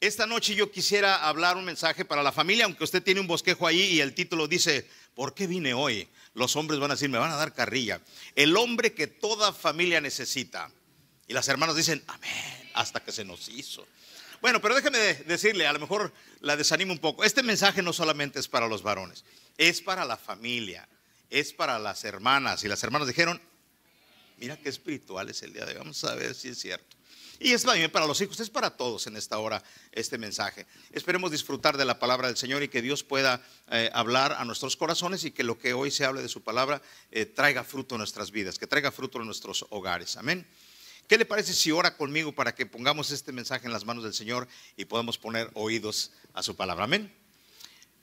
Esta noche yo quisiera hablar un mensaje para la familia, aunque usted tiene un bosquejo ahí y el título dice, ¿por qué vine hoy? Los hombres van a decir, me van a dar carrilla. El hombre que toda familia necesita. Y las hermanas dicen, amén, hasta que se nos hizo. Bueno, pero déjeme decirle, a lo mejor la desanimo un poco. Este mensaje no solamente es para los varones, es para la familia, es para las hermanas. Y las hermanas dijeron, mira qué espiritual es el día de hoy. Vamos a ver si es cierto. Y es para los hijos, es para todos en esta hora este mensaje. Esperemos disfrutar de la palabra del Señor y que Dios pueda eh, hablar a nuestros corazones y que lo que hoy se hable de su palabra eh, traiga fruto en nuestras vidas, que traiga fruto en nuestros hogares. Amén. ¿Qué le parece si ora conmigo para que pongamos este mensaje en las manos del Señor y podamos poner oídos a su palabra? Amén.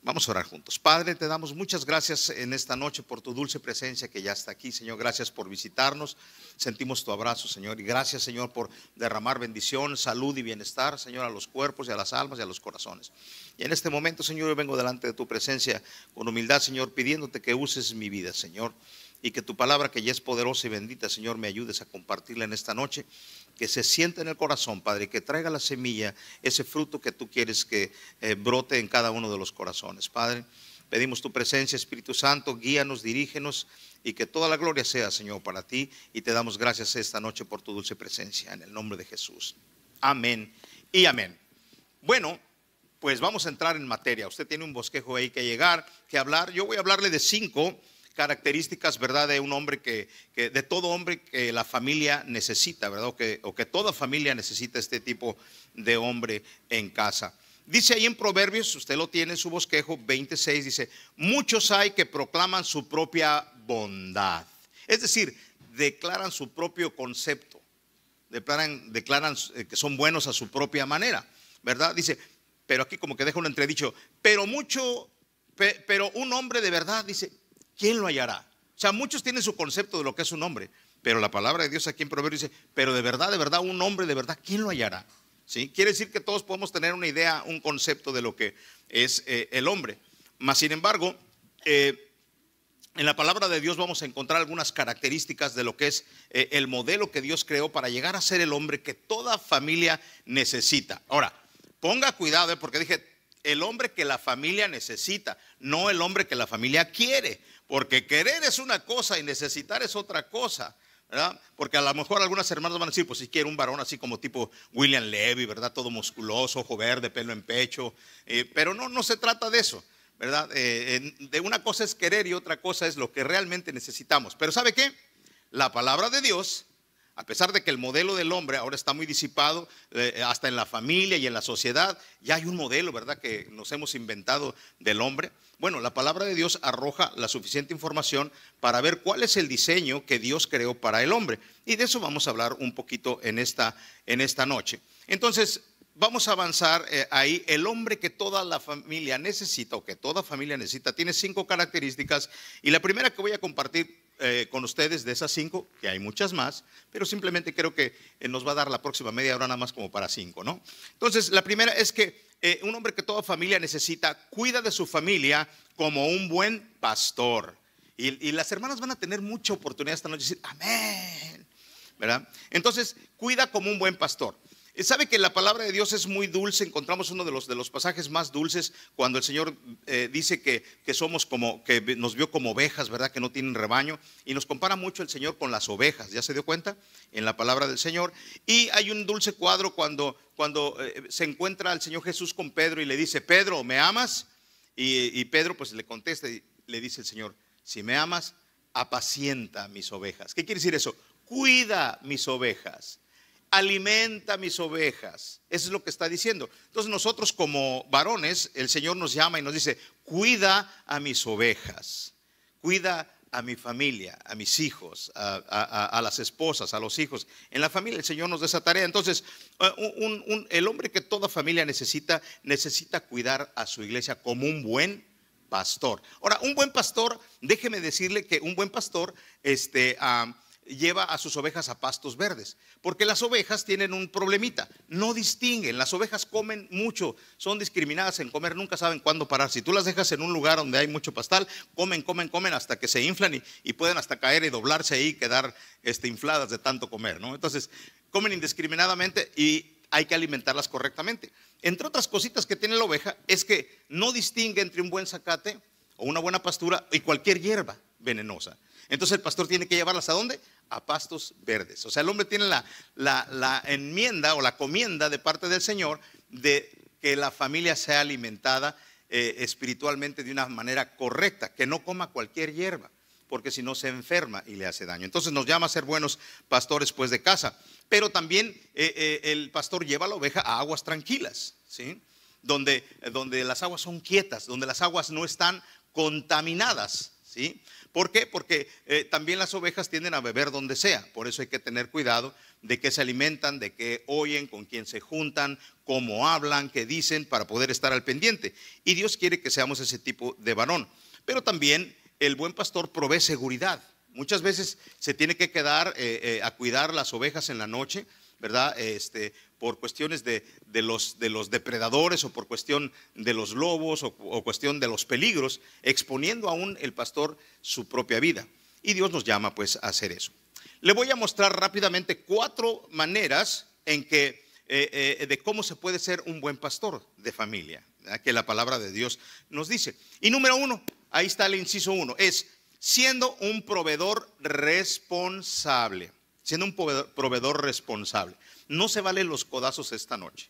Vamos a orar juntos. Padre, te damos muchas gracias en esta noche por tu dulce presencia que ya está aquí, Señor. Gracias por visitarnos. Sentimos tu abrazo, Señor. Y gracias, Señor, por derramar bendición, salud y bienestar, Señor, a los cuerpos y a las almas y a los corazones. Y en este momento, Señor, yo vengo delante de tu presencia con humildad, Señor, pidiéndote que uses mi vida, Señor. Y que tu palabra, que ya es poderosa y bendita, Señor, me ayudes a compartirla en esta noche que se sienta en el corazón, Padre, que traiga la semilla, ese fruto que tú quieres que eh, brote en cada uno de los corazones, Padre. Pedimos tu presencia, Espíritu Santo, guíanos, dirígenos y que toda la gloria sea, Señor, para ti. Y te damos gracias esta noche por tu dulce presencia, en el nombre de Jesús. Amén y amén. Bueno, pues vamos a entrar en materia. Usted tiene un bosquejo ahí que llegar, que hablar. Yo voy a hablarle de cinco características, ¿verdad? De un hombre que, de todo hombre que la familia necesita, ¿verdad? O que, o que toda familia necesita este tipo de hombre en casa. Dice ahí en Proverbios, usted lo tiene en su bosquejo 26, dice, muchos hay que proclaman su propia bondad. Es decir, declaran su propio concepto, declaran, declaran eh, que son buenos a su propia manera, ¿verdad? Dice, pero aquí como que deja un entredicho, pero mucho, pero un hombre de verdad, dice, ¿quién lo hallará? O sea, muchos tienen su concepto de lo que es un hombre, pero la palabra de Dios aquí en Proverbio dice, pero de verdad, de verdad, un hombre de verdad, ¿quién lo hallará? ¿Sí? Quiere decir que todos podemos tener una idea, un concepto de lo que es eh, el hombre. Más sin embargo, eh, en la palabra de Dios vamos a encontrar algunas características de lo que es eh, el modelo que Dios creó para llegar a ser el hombre que toda familia necesita. Ahora, ponga cuidado, porque dije, el hombre que la familia necesita, no el hombre que la familia quiere. Porque querer es una cosa y necesitar es otra cosa. ¿verdad? Porque a lo mejor algunas hermanas van a decir, pues si quiero un varón así como tipo William Levy, ¿verdad? Todo musculoso, ojo verde, pelo en pecho. Eh, pero no, no se trata de eso, ¿verdad? Eh, de una cosa es querer y otra cosa es lo que realmente necesitamos. Pero ¿sabe qué? La palabra de Dios a pesar de que el modelo del hombre ahora está muy disipado, eh, hasta en la familia y en la sociedad, ya hay un modelo, ¿verdad?, que nos hemos inventado del hombre. Bueno, la palabra de Dios arroja la suficiente información para ver cuál es el diseño que Dios creó para el hombre. Y de eso vamos a hablar un poquito en esta, en esta noche. Entonces, vamos a avanzar eh, ahí. El hombre que toda la familia necesita o que toda familia necesita tiene cinco características. Y la primera que voy a compartir eh, con ustedes de esas cinco, que hay muchas más, pero simplemente creo que eh, nos va a dar la próxima media hora nada más como para cinco, ¿no? Entonces, la primera es que eh, un hombre que toda familia necesita cuida de su familia como un buen pastor. Y, y las hermanas van a tener mucha oportunidad esta noche de decir, amén, ¿verdad? Entonces, cuida como un buen pastor. Eh, sabe que la palabra de Dios es muy dulce, encontramos uno de los, de los pasajes más dulces cuando el Señor eh, dice que, que, somos como, que nos vio como ovejas, ¿verdad? Que no tienen rebaño. Y nos compara mucho el Señor con las ovejas, ¿ya se dio cuenta? En la palabra del Señor. Y hay un dulce cuadro cuando, cuando eh, se encuentra el Señor Jesús con Pedro y le dice, Pedro, ¿me amas? Y, y Pedro pues le contesta y le dice el Señor, si me amas, apacienta mis ovejas. ¿Qué quiere decir eso? Cuida mis ovejas alimenta mis ovejas. Eso es lo que está diciendo. Entonces nosotros como varones, el Señor nos llama y nos dice, cuida a mis ovejas, cuida a mi familia, a mis hijos, a, las esposas, a los hijos. En la familia el Señor nos da esa tarea. Entonces, eh, el hombre que toda familia necesita, necesita cuidar a su iglesia como un buen pastor. Ahora, un buen pastor, déjeme decirle que un buen pastor, este lleva a sus ovejas a pastos verdes, porque las ovejas tienen un problemita, no distinguen, las ovejas comen mucho, son discriminadas en comer, nunca saben cuándo parar. Si tú las dejas en un lugar donde hay mucho pastal, comen, comen, comen hasta que se inflan y, pueden hasta caer y doblarse ahí, quedar este, infladas de tanto comer, ¿no? Entonces, comen indiscriminadamente y hay que alimentarlas correctamente. Entre otras cositas que tiene la oveja es que no distingue entre un buen zacate o una buena pastura y cualquier hierba venenosa. Entonces el pastor tiene que llevarlas a dónde? A pastos verdes. O sea, el hombre tiene la, enmienda o la comienda de parte del Señor de que la familia sea alimentada eh, espiritualmente de una manera correcta, que no coma cualquier hierba porque si no se enferma y le hace daño. Entonces nos llama a ser buenos pastores pues de casa, pero también eh, eh, el pastor lleva a la oveja a aguas tranquilas, ¿sí? Donde, donde las aguas son quietas, donde las aguas no están contaminadas, ¿sí? ¿Por qué? Porque eh, también las ovejas tienden a beber donde sea. Por eso hay que tener cuidado de qué se alimentan, de qué oyen, con quién se juntan, cómo hablan, qué dicen, para poder estar al pendiente. Y Dios quiere que seamos ese tipo de varón. Pero también el buen pastor provee seguridad. Muchas veces se tiene que quedar eh, eh, a cuidar las ovejas en la noche ¿verdad? Este, por cuestiones de, los, de los depredadores o por cuestión de los lobos o, cuestión de los peligros, exponiendo aún el pastor su propia vida. Y Dios nos llama pues a hacer eso. Le voy a mostrar rápidamente cuatro maneras en que, eh, eh, de cómo se puede ser un buen pastor de familia, que la palabra de Dios nos dice. Y número uno, ahí está el inciso uno, es siendo un proveedor responsable siendo un proveedor responsable. No se valen los codazos esta noche.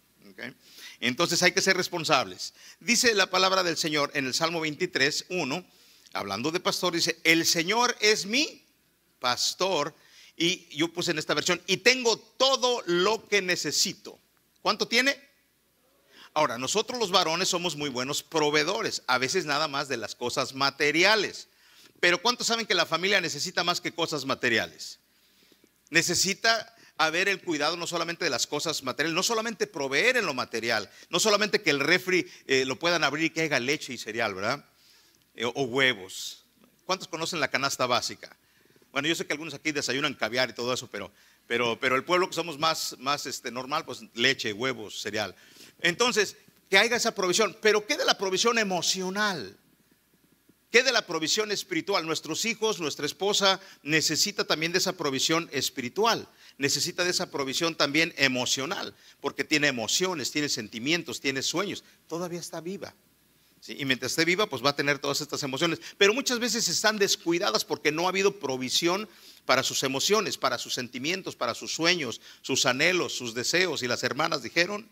Entonces hay que ser responsables. Dice la palabra del Señor en el Salmo 23, 1, hablando de pastor, dice, el Señor es mi pastor. Y yo puse en esta versión, y tengo todo lo que necesito. ¿Cuánto tiene? Ahora, nosotros los varones somos muy buenos proveedores, a veces nada más de las cosas materiales. Pero ¿cuántos saben que la familia necesita más que cosas materiales? Necesita haber el cuidado no solamente de las cosas materiales, no solamente proveer en lo material, no solamente que el refri eh, lo puedan abrir y que haya leche y cereal, ¿verdad? Eh, o huevos. ¿Cuántos conocen la canasta básica? Bueno, yo sé que algunos aquí desayunan caviar y todo eso, pero, pero, pero el pueblo que somos más, más este, normal, pues leche, huevos, cereal. Entonces, que haya esa provisión. Pero ¿qué de la provisión emocional? ¿Qué de la provisión espiritual? Nuestros hijos, nuestra esposa necesita también de esa provisión espiritual, necesita de esa provisión también emocional, porque tiene emociones, tiene sentimientos, tiene sueños, todavía está viva. Y mientras esté viva, pues va a tener todas estas emociones, pero muchas veces están descuidadas porque no ha habido provisión para sus emociones, para sus sentimientos, para sus sueños, sus anhelos, sus deseos. Y las hermanas dijeron,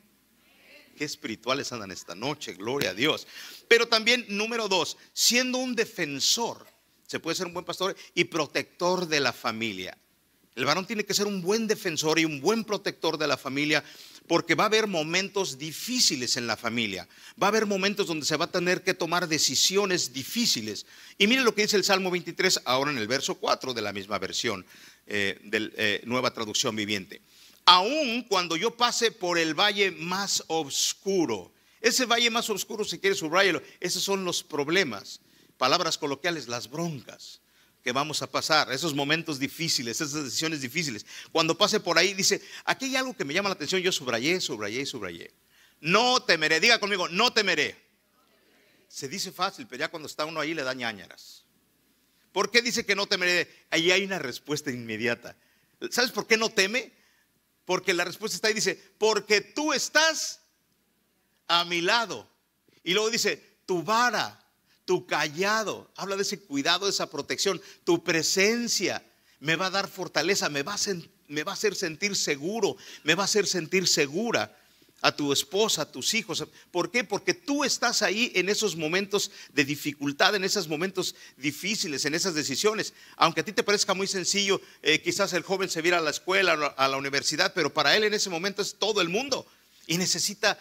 qué espirituales andan esta noche, gloria a Dios. Pero también, número dos, siendo un defensor, se puede ser un buen pastor y protector de la familia. El varón tiene que ser un buen defensor y un buen protector de la familia porque va a haber momentos difíciles en la familia. Va a haber momentos donde se va a tener que tomar decisiones difíciles. Y miren lo que dice el Salmo 23 ahora en el verso 4 de la misma versión eh, de eh, Nueva Traducción Viviente. Aún cuando yo pase por el valle más oscuro. Ese valle más oscuro, si quieres subrayarlo, esos son los problemas, palabras coloquiales, las broncas que vamos a pasar, esos momentos difíciles, esas decisiones difíciles. Cuando pase por ahí, dice, aquí hay algo que me llama la atención, yo subrayé, subrayé, subrayé. No temeré, diga conmigo, no temeré. Se dice fácil, pero ya cuando está uno ahí le da ñañaras. ¿Por qué dice que no temeré? Ahí hay una respuesta inmediata. ¿Sabes por qué no teme? Porque la respuesta está ahí, dice, porque tú estás a mi lado. Y luego dice, tu vara, tu callado, habla de ese cuidado, de esa protección, tu presencia me va a dar fortaleza, me va a, me va a hacer sentir seguro, me va a hacer sentir segura a tu esposa, a tus hijos. ¿Por qué? Porque tú estás ahí en esos momentos de dificultad, en esos momentos difíciles, en esas decisiones. Aunque a ti te parezca muy sencillo, eh, quizás el joven se viera a la escuela, a la universidad, pero para él en ese momento es todo el mundo y necesita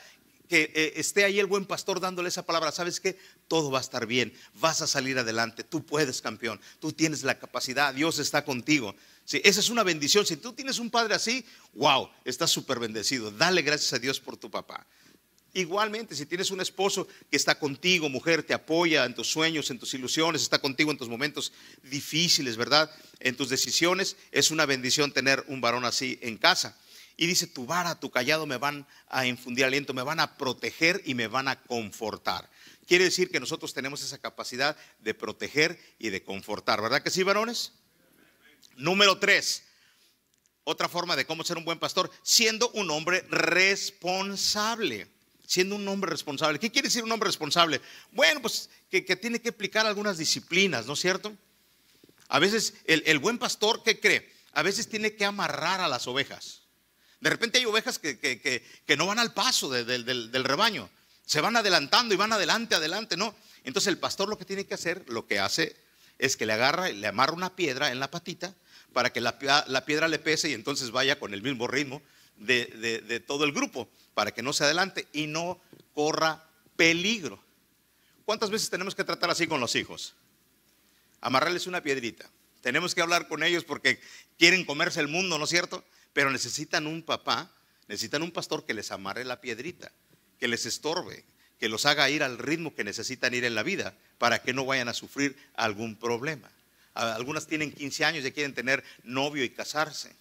que eh, esté ahí el buen pastor dándole esa palabra. ¿Sabes qué? Todo va a estar bien, vas a salir adelante, tú puedes, campeón, tú tienes la capacidad, Dios está contigo esa es una bendición. Si tú tienes un padre así, wow, estás súper bendecido. Dale gracias a Dios por tu papá. Igualmente, si tienes un esposo que está contigo, mujer, te apoya en tus sueños, en tus ilusiones, está contigo en tus momentos difíciles, ¿verdad? En tus decisiones, es una bendición tener un varón así en casa. Y dice, tu vara, tu callado me van a infundir aliento, me van a proteger y me van a confortar. Quiere decir que nosotros tenemos esa capacidad de proteger y de confortar, ¿verdad que sí, varones? Número tres, otra forma de cómo ser un buen pastor, siendo un hombre responsable. Siendo un hombre responsable. ¿Qué quiere decir un hombre responsable? Bueno, pues que, tiene que aplicar algunas disciplinas, ¿no es cierto? A veces el, buen pastor, ¿qué cree? A veces tiene que amarrar a las ovejas. De repente hay ovejas que, no van al paso del, del rebaño. Se van adelantando y van adelante, adelante, ¿no? Entonces el pastor lo que tiene que hacer, lo que hace es que le agarra, y le amarra una piedra en la patita para que la, piedra le pese y entonces vaya con el mismo ritmo de, de todo el grupo, para que no se adelante y no corra peligro. ¿Cuántas veces tenemos que tratar así con los hijos? Amarrarles una piedrita. Tenemos que hablar con ellos porque quieren comerse el mundo, ¿no es cierto? Pero necesitan un papá, necesitan un pastor que les amarre la piedrita, que les estorbe, que los haga ir al ritmo que necesitan ir en la vida para que no vayan a sufrir algún problema algunas tienen 15 años y quieren tener novio y casarse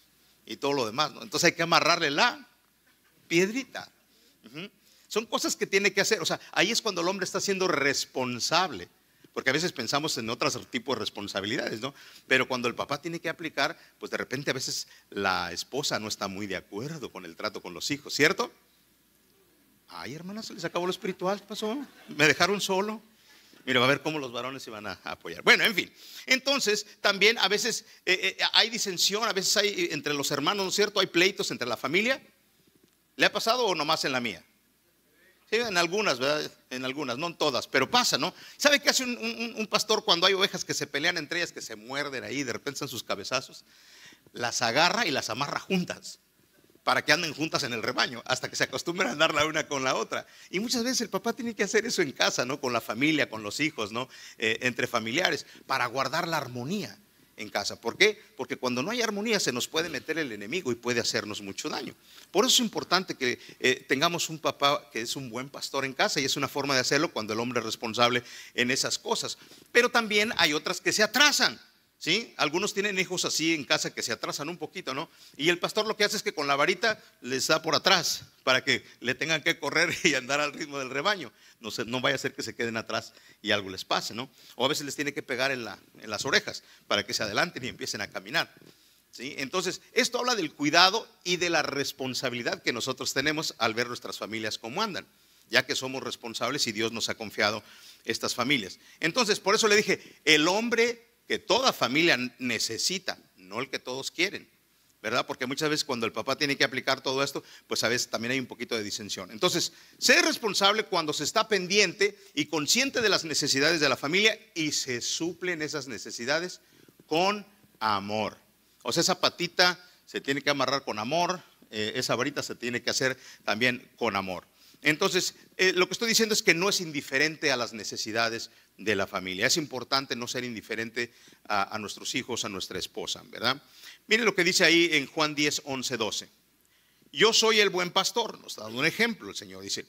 y todo lo demás. Entonces hay que amarrarle la piedrita. Son cosas que tiene que hacer. O sea, ahí es cuando el hombre está siendo responsable. Porque a veces pensamos en otros tipos de responsabilidades, ¿no? Pero cuando el papá tiene que aplicar, pues de repente a veces la esposa no está muy de acuerdo con el trato con los hijos, ¿cierto? Ay, hermanas, se les acabó lo espiritual, pasó? ¿Me dejaron solo? Mira, va a ver cómo los varones se van a apoyar. Bueno, en fin. Entonces, también a veces eh, eh, hay disensión, a veces hay eh, entre los hermanos, ¿no es cierto? Hay pleitos entre la familia. ¿Le ha pasado o nomás en la mía? Sí, en algunas, ¿verdad? En algunas, no en todas, pero pasa, ¿no? ¿Sabe qué hace un, pastor cuando hay ovejas que se pelean entre ellas, que se muerden ahí, de repente en sus cabezazos? Las agarra y las amarra juntas para que anden juntas en el rebaño, hasta que se acostumbren a andar la una con la otra. Y muchas veces el papá tiene que hacer eso en casa, ¿no? Con la familia, con los hijos, ¿no? Eh, entre familiares, para guardar la armonía en casa. ¿Por qué? Porque cuando no hay armonía se nos puede meter el enemigo y puede hacernos mucho daño. Por eso es importante que eh, tengamos un papá que es un buen pastor en casa y es una forma de hacerlo cuando el hombre es responsable en esas cosas. Pero también hay otras que se atrasan. ¿Sí? Algunos tienen hijos así en casa que se atrasan un poquito, ¿no? Y el pastor lo que hace es que con la varita les da por atrás para que le tengan que correr y andar al ritmo del rebaño. No, no vaya a ser que se queden atrás y algo les pase, ¿no? O a veces les tiene que pegar en, la, las orejas para que se adelanten y empiecen a caminar. ¿Sí? Entonces, esto habla del cuidado y de la responsabilidad que nosotros tenemos al ver nuestras familias como andan, ya que somos responsables y Dios nos ha confiado estas familias. Entonces, por eso le dije, el hombre que toda familia necesita, no el que todos quieren, ¿verdad? Porque muchas veces cuando el papá tiene que aplicar todo esto, pues a veces también hay un poquito de disensión. Entonces, ser responsable cuando se está pendiente y consciente de las necesidades de la familia y se suplen esas necesidades con amor. O sea, esa patita se tiene que amarrar con amor, eh, esa varita se tiene que hacer también con amor. Entonces, eh, lo que estoy diciendo es que no es indiferente a las necesidades de la familia. Es importante no ser indiferente a, nuestros hijos, a nuestra esposa, ¿verdad? Miren lo que dice ahí en Juan 10, 11, 12. Yo soy el buen pastor, nos está dando un ejemplo el Señor, dice.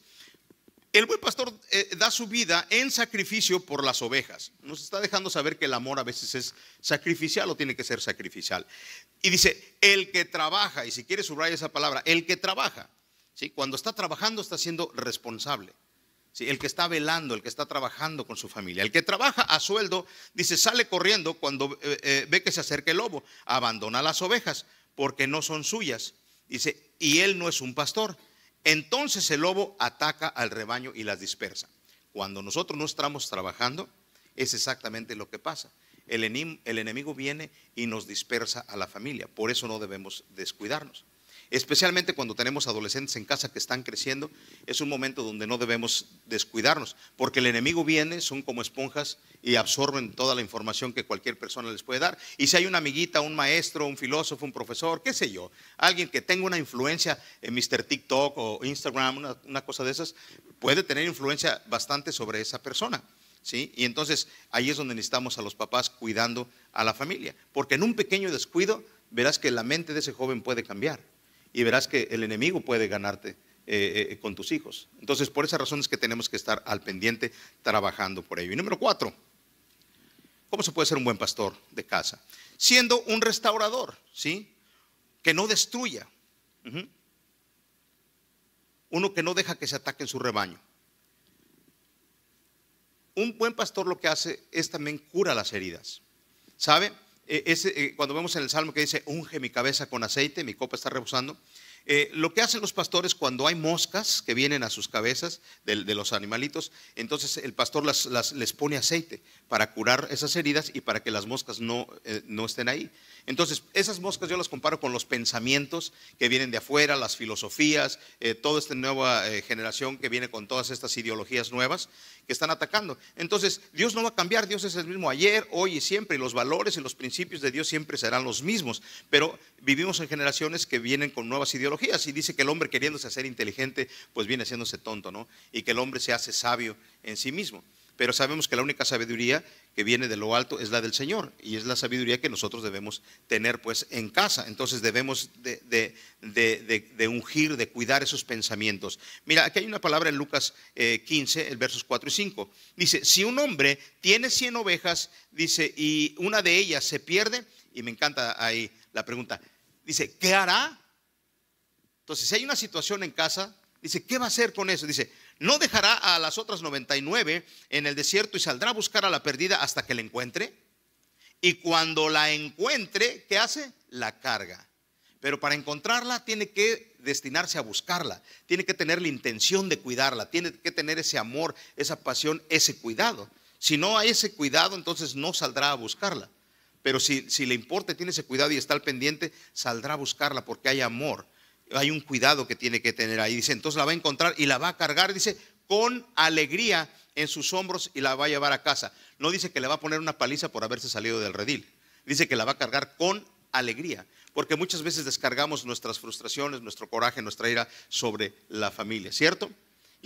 El buen pastor eh, da su vida en sacrificio por las ovejas. Nos está dejando saber que el amor a veces es sacrificial o tiene que ser sacrificial. Y dice, el que trabaja, y si quieres subrayar esa palabra, el que trabaja, ¿sí? cuando está trabajando está siendo responsable el que está velando, el que está trabajando con su familia. El que trabaja a sueldo, dice, sale corriendo cuando eh, eh, ve que se acerca el lobo, abandona las ovejas porque no son suyas. Dice, y él no es un pastor. Entonces el lobo ataca al rebaño y las dispersa. Cuando nosotros no estamos trabajando, es exactamente lo que pasa. El, enemigo viene y nos dispersa a la familia. Por eso no debemos descuidarnos especialmente cuando tenemos adolescentes en casa que están creciendo, es un momento donde no debemos descuidarnos, porque el enemigo viene, son como esponjas y absorben toda la información que cualquier persona les puede dar. Y si hay una amiguita, un maestro, un filósofo, un profesor, qué sé yo, alguien que tenga una influencia en Mr. TikTok o Instagram, una, cosa de esas, puede tener influencia bastante sobre esa persona. ¿Sí? Y entonces ahí es donde necesitamos a los papás cuidando a la familia, porque en un pequeño descuido verás que la mente de ese joven puede cambiar y verás que el enemigo puede ganarte eh, eh, eh, con tus hijos. Entonces, por esa razón es que tenemos que estar al pendiente trabajando por ello. Y número cuatro, ¿cómo se puede ser un buen pastor de casa? Siendo un restaurador, ¿sí? Que no destruya. Uno que no deja que se ataque en su rebaño. Un buen pastor lo que hace es también cura las heridas. ¿Sabe? E-, eh, cuando vemos en el Salmo que dice, unge mi cabeza con aceite, mi copa está rebosando, eh, lo que hacen los pastores cuando hay moscas que vienen a sus cabezas de, los animalitos, entonces el pastor les pone aceite para curar esas heridas y para que las moscas no, eh, no estén ahí. Entonces, esas moscas yo las comparo con los pensamientos que vienen de afuera, las filosofías, eh, toda esta nueva generación que viene con todas estas ideologías nuevas que están atacando. Entonces, Dios no va a cambiar, Dios es el mismo ayer, hoy y siempre, los valores y los principios de Dios siempre serán los mismos, pero vivimos en generaciones que vienen con nuevas ideologías y dice que el hombre queriéndose hacer inteligente, pues viene haciéndose tonto, ¿no? Y que el hombre se hace sabio en sí mismo. Pero sabemos que la única sabiduría que viene de lo alto es la del Señor y es la sabiduría que nosotros debemos tener pues en casa. Entonces debemos de, de, ungir, de cuidar esos pensamientos. Mira, aquí hay una palabra en Lucas 15, eh, el versos 4 y 5. Dice, si un hombre tiene 100 ovejas, dice, y una de ellas se pierde, y me encanta ahí la pregunta, dice, ¿qué hará entonces, si hay una situación en casa, dice, ¿qué va a hacer con eso? Dice, no dejará a las otras 99 en el desierto y saldrá a buscar a la perdida hasta que la encuentre. Y cuando la encuentre, ¿qué hace? La carga. Pero para encontrarla tiene que destinarse a buscarla, tiene que tener la intención de cuidarla, tiene que tener ese amor, esa pasión, ese cuidado. Si no hay ese cuidado, entonces no saldrá a buscarla. Pero si, si le importa, tiene ese cuidado y está al pendiente, saldrá a buscarla porque hay amor, hay un cuidado que tiene que tener ahí. Dice, entonces la va a encontrar y la va a cargar, dice, con alegría en sus hombros y la va a llevar a casa. No dice que le va a poner una paliza por haberse salido del redil. Dice que la va a cargar con alegría, porque muchas veces descargamos nuestras frustraciones, nuestro coraje, nuestra ira sobre la familia, ¿cierto?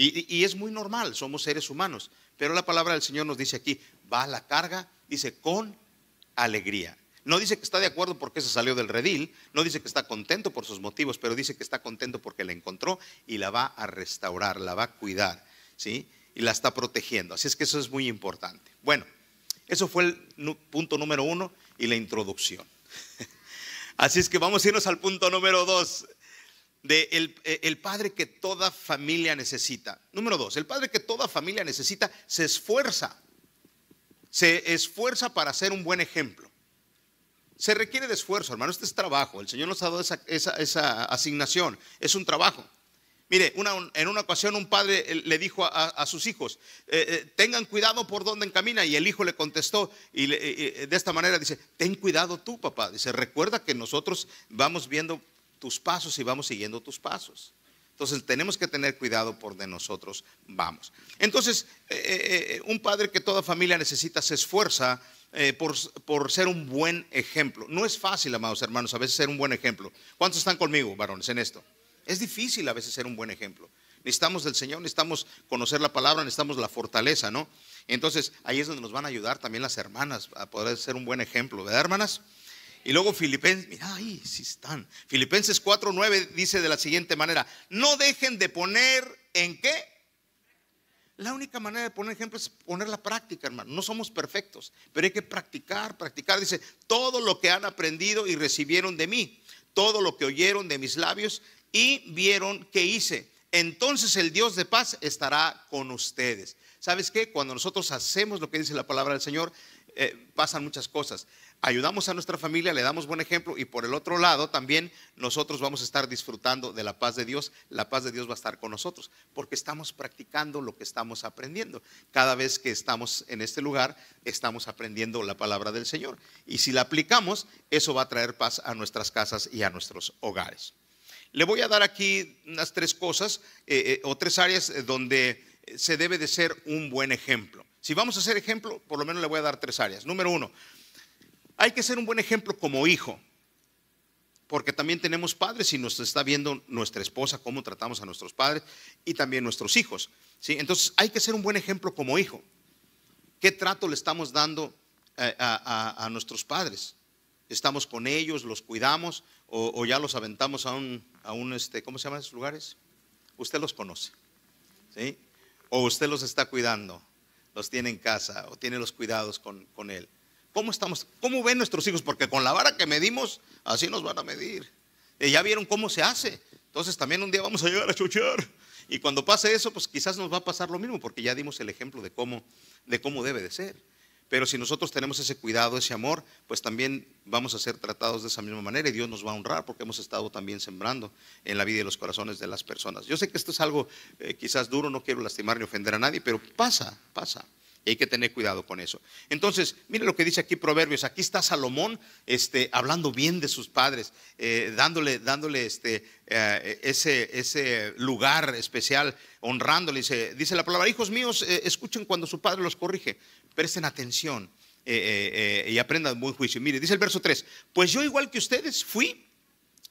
Y, es muy normal, somos seres humanos, pero la palabra del Señor nos dice aquí, va a la carga, dice, con alegría. No dice que está de acuerdo porque se salió del redil, no dice que está contento por sus motivos, pero dice que está contento porque la encontró y la va a restaurar, la va a cuidar, ¿sí? Y la está protegiendo. Así es que eso es muy importante. Bueno, eso fue el punto número uno y la introducción. Así es que vamos a irnos al punto número dos de e, el, padre que toda familia necesita. Número dos, el padre que toda familia necesita se esfuerza, se esfuerza para ser un buen ejemplo. Se requiere de esfuerzo, hermano. Este es trabajo. El Señor nos ha dado esa, asignación. Es un trabajo. Mire, en una ocasión un padre le dijo a, sus hijos, eh, eh, tengan cuidado por donde encamina. Y el hijo le contestó y de esta manera dice, ten cuidado tú, papá. Dice, recuerda que nosotros vamos viendo tus pasos y vamos siguiendo tus pasos. Entonces tenemos que tener cuidado por de nosotros vamos. Entonces, eh, eh, eh, un padre que toda familia necesita se esfuerza por, por, ser un buen ejemplo. No es fácil, amados hermanos, a veces ser un buen ejemplo. ¿Cuántos están conmigo, varones, en esto? Es difícil a veces ser un buen ejemplo. Necesitamos del Señor, necesitamos conocer la palabra, necesitamos la fortaleza, ¿no? Entonces, ahí es donde nos van a ayudar también las hermanas a poder ser un buen ejemplo, ¿verdad, hermanas? Y luego Filipenses, mira ahí, sí están. Filipenses 4:9 dice de la siguiente manera: No dejen de poner en qué. La única manera de poner ejemplo es poner la práctica, hermano. No somos perfectos, pero hay que practicar, practicar. Dice, todo lo que han aprendido y recibieron de mí, todo lo que oyeron de mis labios y vieron que hice. Entonces el Dios de paz estará con ustedes. ¿Sabes qué? Cuando nosotros hacemos lo que dice la palabra del Señor, eh, pasan muchas cosas ayudamos a nuestra familia, le damos buen ejemplo y por el otro lado también nosotros vamos a estar disfrutando de la paz de Dios. La paz de Dios va a estar con nosotros porque estamos practicando lo que estamos aprendiendo. Cada vez que estamos en este lugar, estamos aprendiendo la palabra del Señor. Y si la aplicamos, eso va a traer paz a nuestras casas y a nuestros hogares. Le voy a dar aquí unas tres cosas eh, eh, o tres áreas eh, donde se debe de ser un buen ejemplo. Si vamos a ser ejemplo, por lo menos le voy a dar tres áreas. Número uno, hay que ser un buen ejemplo como hijo, porque también tenemos padres y nos está viendo nuestra esposa cómo tratamos a nuestros padres y también nuestros hijos. ¿sí? Entonces hay que ser un buen ejemplo como hijo. ¿Qué trato le estamos dando eh, a, nuestros padres? ¿Estamos con ellos, los cuidamos o, o ya los aventamos a un, a un este, ¿cómo se llaman esos lugares? Usted los conoce. ¿sí? O usted los está cuidando, los tiene en casa o tiene los cuidados con, con él. ¿Cómo estamos? ¿Cómo ven nuestros hijos? Porque con la vara que medimos, así nos van a medir. ya vieron cómo se hace. Entonces también un día vamos a llegar a chuchar. Y cuando pase eso, pues quizás nos va a pasar lo mismo, porque ya dimos el ejemplo de cómo, de cómo debe de ser. Pero si nosotros tenemos ese cuidado, ese amor, pues también vamos a ser tratados de esa misma manera y Dios nos va a honrar porque hemos estado también sembrando en la vida y los corazones de las personas. Yo sé que esto es algo eh, quizás duro, no quiero lastimar ni ofender a nadie, pero pasa, pasa hay que tener cuidado con eso. Entonces, mire lo que dice aquí Proverbios. Aquí está Salomón este, hablando bien de sus padres, eh, dándole, dándole este, eh, ese, ese, lugar especial, honrándole. Dice, dice la palabra, hijos míos, eh, escuchen cuando su padre los corrige, presten atención y aprendan buen juicio. Mire, dice el verso 3, pues yo igual que ustedes fui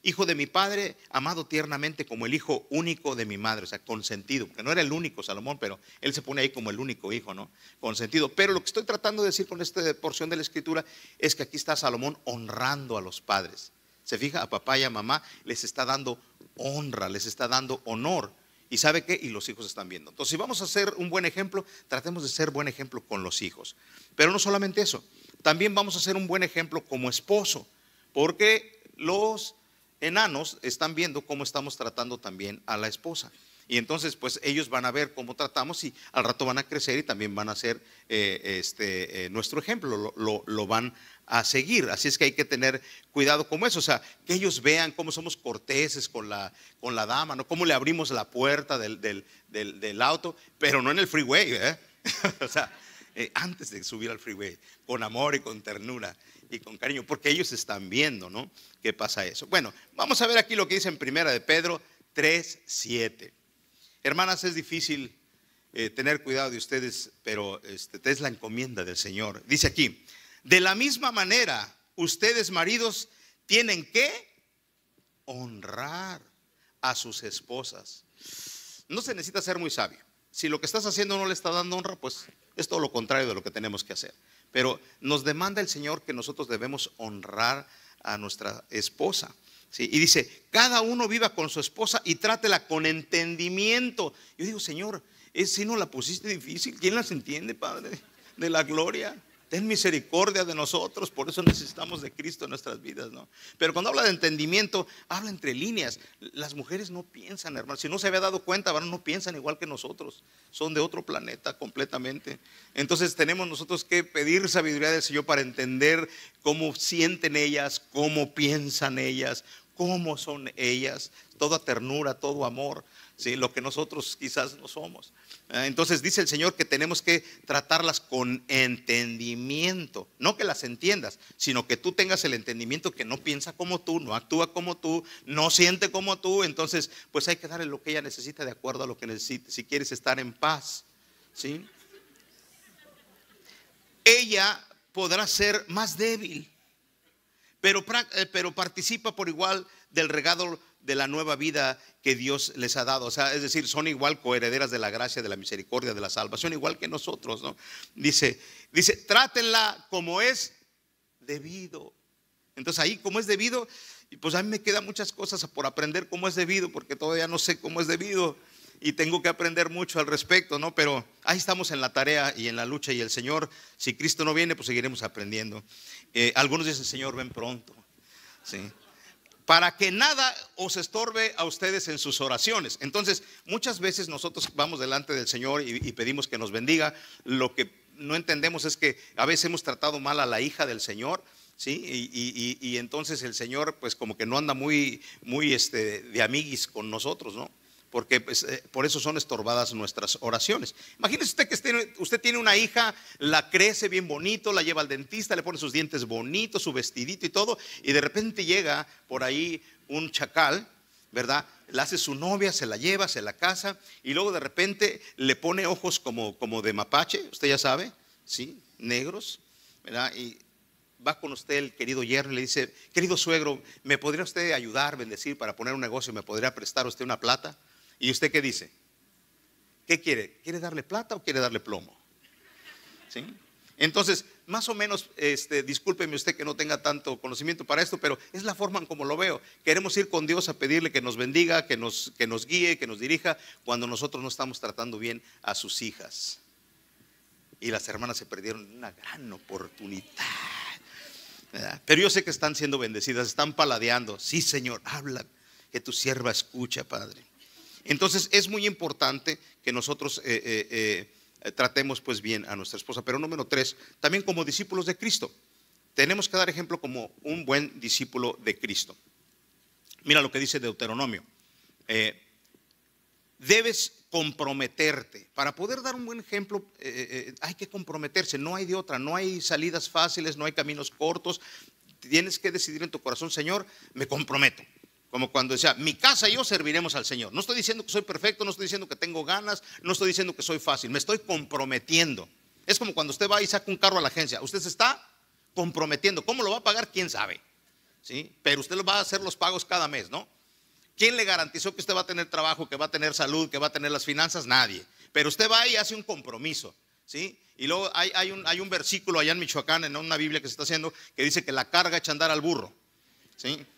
Hijo de mi padre, amado tiernamente como el hijo único de mi madre, o sea, consentido, que no era el único Salomón, pero él se pone ahí como el único hijo, ¿no? Consentido. Pero lo que estoy tratando de decir con esta porción de la escritura es que aquí está Salomón honrando a los padres. Se fija, a papá y a mamá les está dando honra, les está dando honor. ¿Y sabe qué? Y los hijos están viendo. Entonces, si vamos a ser un buen ejemplo, tratemos de ser buen ejemplo con los hijos. Pero no solamente eso, también vamos a ser un buen ejemplo como esposo, porque los enanos están viendo cómo estamos tratando también a la esposa. Y entonces, pues ellos van a ver cómo tratamos y al rato van a crecer y también van a ser eh, este, eh, nuestro ejemplo, lo, van a seguir. Así es que hay que tener cuidado con eso, o sea, que ellos vean cómo somos corteses con la, con la dama, ¿no? Cómo le abrimos la puerta del, auto, pero no en el freeway, ¿eh? o sea, eh, antes de subir al freeway, con amor y con ternura y con cariño, porque ellos están viendo, ¿no? Qué pasa eso. Bueno, vamos a ver aquí lo que dice en primera de Pedro 3, 7. Hermanas, es difícil eh, tener cuidado de ustedes, pero este, es la encomienda del Señor. Dice aquí, de la misma manera, ustedes maridos tienen que honrar a sus esposas. No se necesita ser muy sabio. Si lo que estás haciendo no le está dando honra, pues es todo lo contrario de lo que tenemos que hacer. Pero nos demanda el Señor que nosotros debemos honrar a nuestra esposa. ¿sí? Y dice, cada uno viva con su esposa y trátela con entendimiento. Yo digo, Señor, eh, si no la pusiste difícil, ¿quién las entiende, Padre? De la gloria. Ten misericordia de nosotros, por eso necesitamos de Cristo en nuestras vidas, ¿no? Pero cuando habla de entendimiento, habla entre líneas. Las mujeres no piensan, hermano. Si no se había dado cuenta, no piensan igual que nosotros. Son de otro planeta completamente. Entonces tenemos nosotros que pedir sabiduría del Señor para entender cómo sienten ellas, cómo piensan ellas, cómo son ellas. Toda ternura, todo amor lo que nosotros quizás no somos. Entonces dice el Señor que tenemos que tratarlas con entendimiento, no que las entiendas, sino que tú tengas el entendimiento que no piensa como tú, no actúa como tú, no siente como tú, entonces pues hay que darle lo que ella necesita de acuerdo a lo que necesita si quieres estar en paz, ¿sí? Ella podrá ser más débil eh, pero, participa por igual del regalo de la nueva vida que Dios les ha dado. O sea, es decir, son igual coherederas de la gracia, de la misericordia, de la salvación, igual que nosotros, ¿no? Dice, dice, trátenla como es debido. Entonces ahí, como es debido, pues a mí me quedan muchas cosas por aprender cómo es debido, porque todavía no sé cómo es debido y tengo que aprender mucho al respecto, ¿no? Pero ahí estamos en la tarea y en la lucha y el Señor, si Cristo no viene, pues seguiremos aprendiendo. Eh, algunos dicen, Señor, ven pronto, ¿sí? Para que nada os estorbe a ustedes en sus oraciones. Entonces, muchas veces nosotros vamos delante del Señor y, pedimos que nos bendiga. Lo que no entendemos es que a veces hemos tratado mal a la hija del Señor. ¿sí? Y, entonces el Señor, pues como que no anda muy, muy este, de amiguis con nosotros, ¿no? porque pues, eh, por eso son estorbadas nuestras oraciones. Imagínese usted que este, usted tiene una hija, la crece bien bonito, la lleva al dentista, le pone sus dientes bonitos, su vestidito y todo, y de repente llega por ahí un chacal, ¿verdad? La hace su novia, se la lleva, se la casa, y luego de repente le pone ojos como, como de mapache, usted ya sabe, ¿sí? Negros, ¿verdad? Y va con usted el querido yerno y le dice, querido suegro, ¿me podría usted ayudar, bendecir para poner un negocio? ¿Me podría prestar usted una plata? ¿Y usted qué dice? ¿Qué quiere? ¿Quiere darle plata o quiere darle plomo? ¿Sí? Entonces, más o menos, este, discúlpeme usted que no tenga tanto conocimiento para esto, pero es la forma en como lo veo. Queremos ir con Dios a pedirle que nos bendiga, que nos, que nos guíe, que nos dirija, cuando nosotros no estamos tratando bien a sus hijas. Y las hermanas se perdieron una gran oportunidad. Pero yo sé que están siendo bendecidas, están paladeando. Sí, Señor, habla, que tu sierva escucha, Padre. Entonces es muy importante que nosotros eh, eh, eh, tratemos pues bien a nuestra esposa. Pero número tres, también como discípulos de Cristo. Tenemos que dar ejemplo como un buen discípulo de Cristo. Mira lo que dice Deuteronomio. debes comprometerte. Para poder dar un buen ejemplo, hay que comprometerse, no hay de otra, no hay salidas fáciles, no hay caminos cortos. Tienes que decidir en tu corazón, Señor, me comprometo. Como cuando decía, mi casa y yo serviremos al Señor. No estoy diciendo que soy perfecto, no estoy diciendo que tengo ganas, no estoy diciendo que soy fácil, me estoy comprometiendo. Es como cuando usted va y saca un carro a la agencia, usted se está comprometiendo. ¿Cómo lo va a pagar? ¿Quién sabe? ¿Sí? Pero usted va a hacer los pagos cada mes, ¿no? ¿Quién le garantizó que usted va a tener trabajo, que va a tener salud, que va a tener las finanzas? Nadie. Pero usted va y hace un compromiso, ¿sí? Y luego hay, un, versículo allá en Michoacán, en una Biblia que se está haciendo, que dice que la carga echa andar al burro.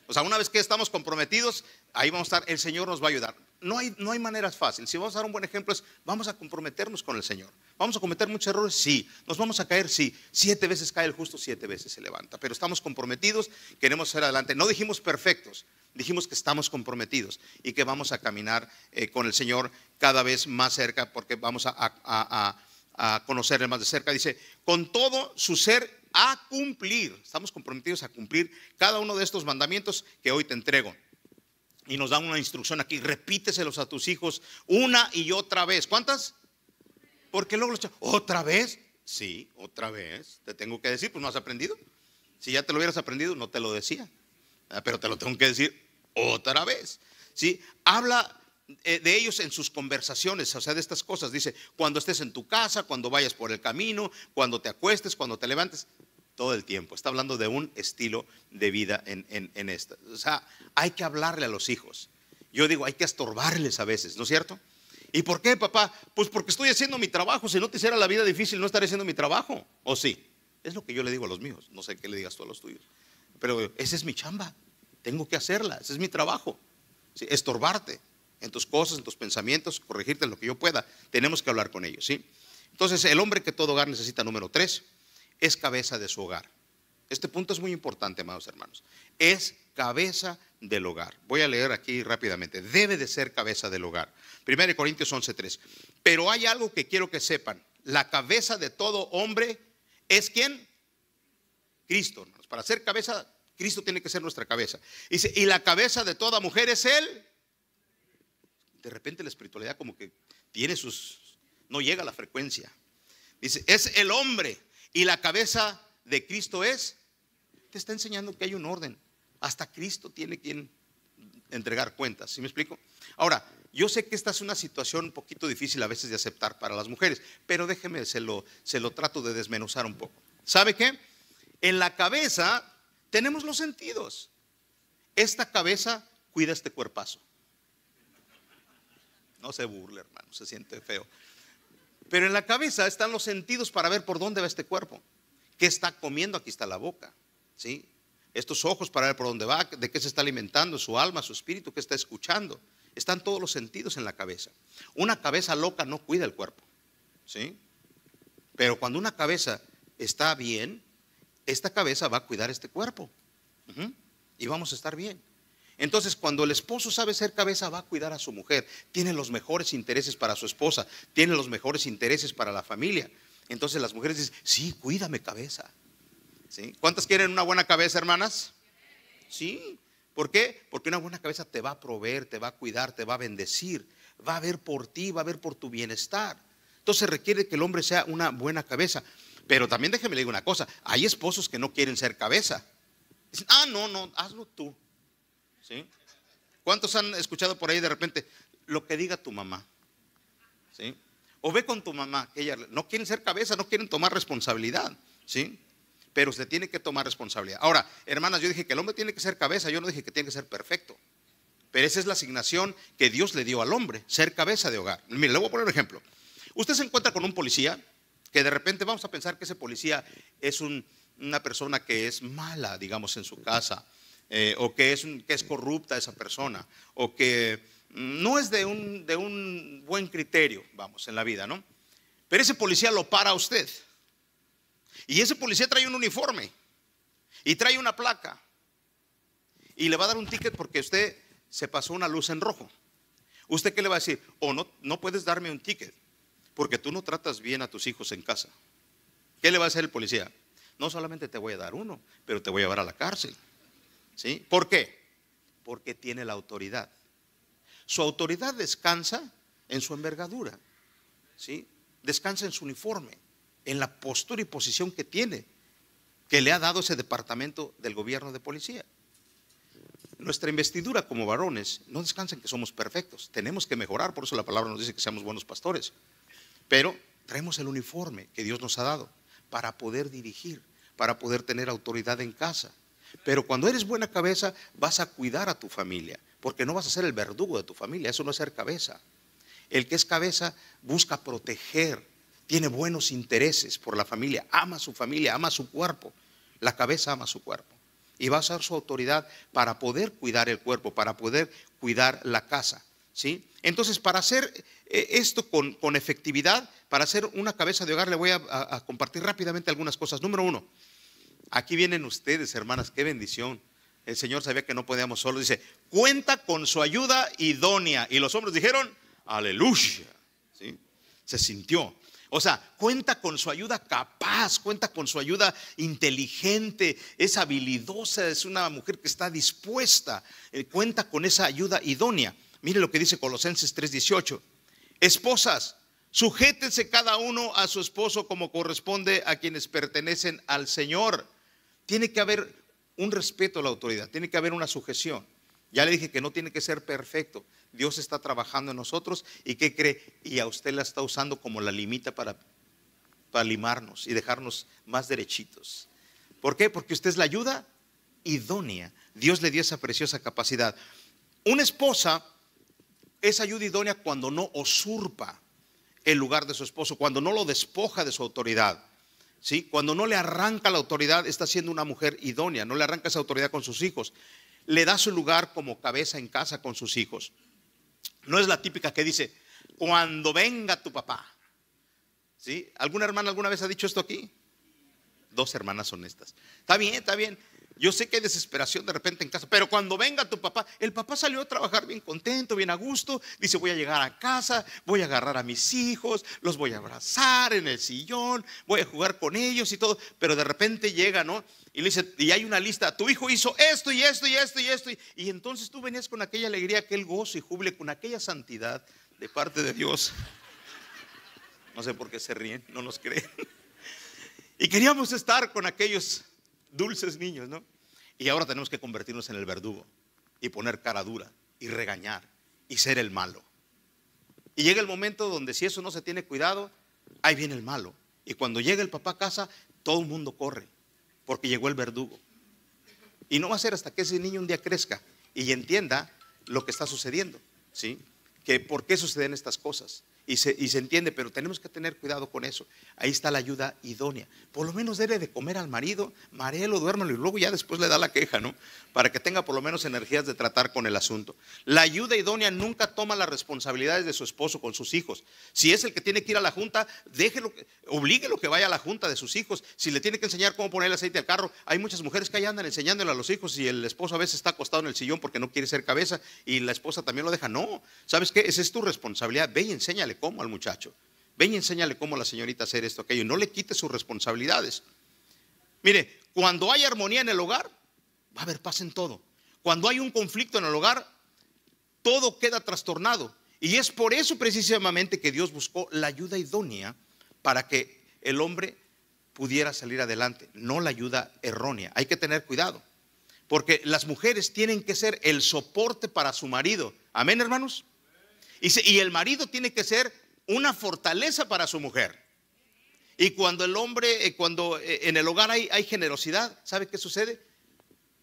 O sea, una vez que estamos comprometidos, ahí vamos a estar, el Señor nos va a ayudar. No hay, no hay maneras fáciles. Si vamos a dar un buen ejemplo es, vamos a comprometernos con el Señor. ¿Vamos a cometer muchos errores? Sí. ¿Nos vamos a caer? Sí. Siete veces cae el justo, siete veces se levanta. Pero estamos comprometidos, queremos ser adelante. No dijimos perfectos, dijimos que estamos comprometidos y que vamos a caminar eh, con el Señor cada vez más cerca porque vamos a, a conocerle más de cerca. Dice, con todo su ser a cumplir. Estamos comprometidos a cumplir cada uno de estos mandamientos que hoy te entrego. Y nos dan una instrucción aquí, repíteselos a tus hijos una y otra vez. ¿Cuántas? Porque luego los otra vez, sí, otra vez, te tengo que decir, pues no has aprendido. Si ya te lo hubieras aprendido, no te lo decía. Ah, pero te lo tengo que decir otra vez. ¿Sí? Habla eh, de ellos en sus conversaciones, o sea, de estas cosas. Dice, cuando estés en tu casa, cuando vayas por el camino, cuando te acuestes, cuando te levantes, todo el tiempo. Está hablando de un estilo de vida en, en, en esta. O sea, hay que hablarle a los hijos. Yo digo, hay que estorbarles a veces, ¿no es cierto? ¿Y por qué, papá? Pues porque estoy haciendo mi trabajo. Si no te hiciera la vida difícil, no estaría haciendo mi trabajo. ¿O sí? Es lo que yo le digo a los míos. No sé qué le digas tú a los tuyos. Pero esa es mi chamba. Tengo que hacerla. Ese es mi trabajo. Estorbarte en tus cosas, en tus pensamientos, corregirte en lo que yo pueda. Tenemos que hablar con ellos, ¿sí? Entonces, el hombre que todo hogar necesita, número tres, es cabeza de su hogar. Este punto es muy importante, amados hermanos. Es cabeza del hogar. Voy a leer aquí rápidamente. Debe de ser cabeza del hogar. 1 Corintios 11:3. Pero hay algo que quiero que sepan. La cabeza de todo hombre es quién? Cristo. Para ser cabeza, Cristo tiene que ser nuestra cabeza. y la cabeza de toda mujer es Él de repente la espiritualidad como que tiene sus, no llega a la frecuencia. Dice, es el hombre y la cabeza de Cristo es, te está enseñando que hay un orden. Hasta Cristo tiene quien entregar cuentas, ¿sí me explico? Ahora, yo sé que esta es una situación un poquito difícil a veces de aceptar para las mujeres, pero déjeme, se lo, se lo trato de desmenuzar un poco. ¿Sabe qué? En la cabeza tenemos los sentidos. Esta cabeza cuida este cuerpazo. No se burle, hermano, se siente feo. Pero en la cabeza están los sentidos para ver por dónde va este cuerpo. ¿Qué está comiendo? Aquí está la boca. ¿sí? Estos ojos para ver por dónde va, de qué se está alimentando, su alma, su espíritu, qué está escuchando. Están todos los sentidos en la cabeza. Una cabeza loca no cuida el cuerpo. ¿sí? Pero cuando una cabeza está bien, esta cabeza va a cuidar este cuerpo. Y vamos a estar bien. Entonces, cuando el esposo sabe ser cabeza, va a cuidar a su mujer. Tiene los mejores intereses para su esposa, tiene los mejores intereses para la familia. Entonces las mujeres dicen, sí, cuídame cabeza. ¿Sí? ¿Cuántas quieren una buena cabeza, hermanas? Sí. ¿Por qué? Porque una buena cabeza te va a proveer, te va a cuidar, te va a bendecir, va a ver por ti, va a ver por tu bienestar. Entonces requiere que el hombre sea una buena cabeza. Pero también déjeme le digo una cosa, hay esposos que no quieren ser cabeza. Dicen, ah, no, no, hazlo tú. ¿Cuántos han escuchado por ahí de repente lo que diga tu mamá? ¿Sí? O ve con tu mamá, que ella no quieren ser cabeza, no quieren tomar responsabilidad, ¿sí? Pero usted tiene que tomar responsabilidad. Ahora, hermanas, yo dije que el hombre tiene que ser cabeza, yo no dije que tiene que ser perfecto. Pero esa es la asignación que Dios le dio al hombre, ser cabeza de hogar. Mire, le voy a poner un ejemplo. Usted se encuentra con un policía que de repente vamos a pensar que ese policía es una persona que es mala, digamos, en su casa, eh, o que es, que es corrupta esa persona, o que mm, no es de un, de un buen criterio, vamos, en la vida, ¿no? Pero ese policía lo para a usted. Y ese policía trae un uniforme y trae una placa y le va a dar un ticket porque usted se pasó una luz en rojo. ¿Usted qué le va a decir? O no, no puedes darme un ticket porque tú no tratas bien a tus hijos en casa. ¿Qué le va a hacer el policía? No solamente te voy a dar uno, pero te voy a llevar a la cárcel. ¿Por qué? Porque tiene la autoridad. Su autoridad descansa en su envergadura. ¿Sí? Descansa en su uniforme, en la postura y posición que tiene, que le ha dado ese departamento del gobierno de policía. Nuestra investidura como varones no descansa en que somos perfectos. Tenemos que mejorar, por eso la palabra nos dice que seamos buenos pastores. Pero traemos el uniforme que Dios nos ha dado para poder dirigir, para poder tener autoridad en casa, pero cuando eres buena cabeza, vas a cuidar a tu familia, porque no vas a ser el verdugo de tu familia, eso no es ser cabeza. El que es cabeza busca proteger, tiene buenos intereses por la familia, ama a su familia, ama su cuerpo. La cabeza ama su cuerpo y va a ser su autoridad para poder cuidar el cuerpo, para poder cuidar la casa. ¿sí? Entonces, para hacer eh, esto con, efectividad, para hacer una cabeza de hogar, le voy a compartir rápidamente algunas cosas. Número uno, Aquí vienen ustedes, hermanas, qué bendición. El Señor sabía que no podíamos solo Dice, cuenta con su ayuda idónea. Y los hombres dijeron, aleluya. ¿Sí? Se sintió. O sea, cuenta con su ayuda capaz, cuenta con su ayuda inteligente, es habilidosa, es una mujer que está dispuesta, eh, cuenta con esa ayuda idónea. Mire lo que dice Colosenses 3:18. Esposas, Sujétense cada uno a su esposo como corresponde a quienes pertenecen al Señor. Tiene que haber un respeto a la autoridad, tiene que haber una sujeción. Ya le dije que no tiene que ser perfecto. Dios está trabajando en nosotros y ¿qué cree? Y a usted la está usando como la limita para, para limarnos y dejarnos más derechitos. ¿Por qué? Porque usted es la ayuda idónea. Dios le dio esa preciosa capacidad. Una esposa es ayuda idónea cuando no usurpa el lugar de su esposo, cuando no lo despoja de su autoridad. ¿sí? Cuando no le arranca la autoridad, está siendo una mujer idónea, no le arranca esa autoridad con sus hijos. Le da su lugar como cabeza en casa con sus hijos. No es la típica que dice, cuando venga tu papá. ¿Sí? ¿Alguna hermana alguna vez ha dicho esto aquí? Dos hermanas honestas. Está bien, está bien. Yo sé que hay desesperación de repente en casa, pero cuando venga tu papá, el papá salió a trabajar bien contento, bien a gusto, dice, voy a llegar a casa, voy a agarrar a mis hijos, los voy a abrazar en el sillón, voy a jugar con ellos y todo, pero de repente llega, ¿no? Y le dice, y hay una lista, tu hijo hizo esto y esto y esto y esto, y, entonces tú venías con aquella alegría, aquel gozo y júbilo, con aquella santidad de parte de Dios. No sé por qué se ríen, no nos creen. Y queríamos estar con aquellos dulces niños, ¿no? Y ahora tenemos que convertirnos en el verdugo y poner cara dura y regañar y ser el malo. Y llega el momento donde si eso no se tiene cuidado, ahí viene el malo. Y cuando llega el papá a casa, todo el mundo corre, porque llegó el verdugo. Y no va a ser hasta que ese niño un día crezca y entienda lo que está sucediendo, ¿sí? Que por qué suceden estas cosas y se, entiende, pero tenemos que tener cuidado con eso. Ahí está la ayuda idónea. Por lo menos debe de comer al marido, marelo, duérmelo y luego ya después le da la queja, ¿no? Para que tenga por lo menos energías de tratar con el asunto. La ayuda idónea nunca toma las responsabilidades de su esposo con sus hijos. Si es el que tiene que ir a la junta, déjelo, lo que vaya a la junta de sus hijos. Si le tiene que enseñar cómo poner el aceite al carro, hay muchas mujeres que ahí andan enseñándole a los hijos y el esposo a veces está acostado en el sillón porque no quiere ser cabeza y la esposa también lo deja. No, ¿sabes qué? Esa es tu responsabilidad. Ve y enséñale cómo al muchacho. Ven y enséñale cómo la señorita hacer esto, aquello. No le quite sus responsabilidades. Mire, cuando hay armonía en el hogar, va a haber paz en todo. Cuando hay un conflicto en el hogar, todo queda trastornado. Y es por eso precisamente que Dios buscó la ayuda idónea para que el hombre pudiera salir adelante, no la ayuda errónea. Hay que tener cuidado, porque las mujeres tienen que ser el soporte para su marido. Amén, hermanos. Y, el marido tiene que ser una fortaleza para su mujer. Y cuando el hombre, eh, cuando eh, en el hogar hay, generosidad, ¿sabe qué sucede?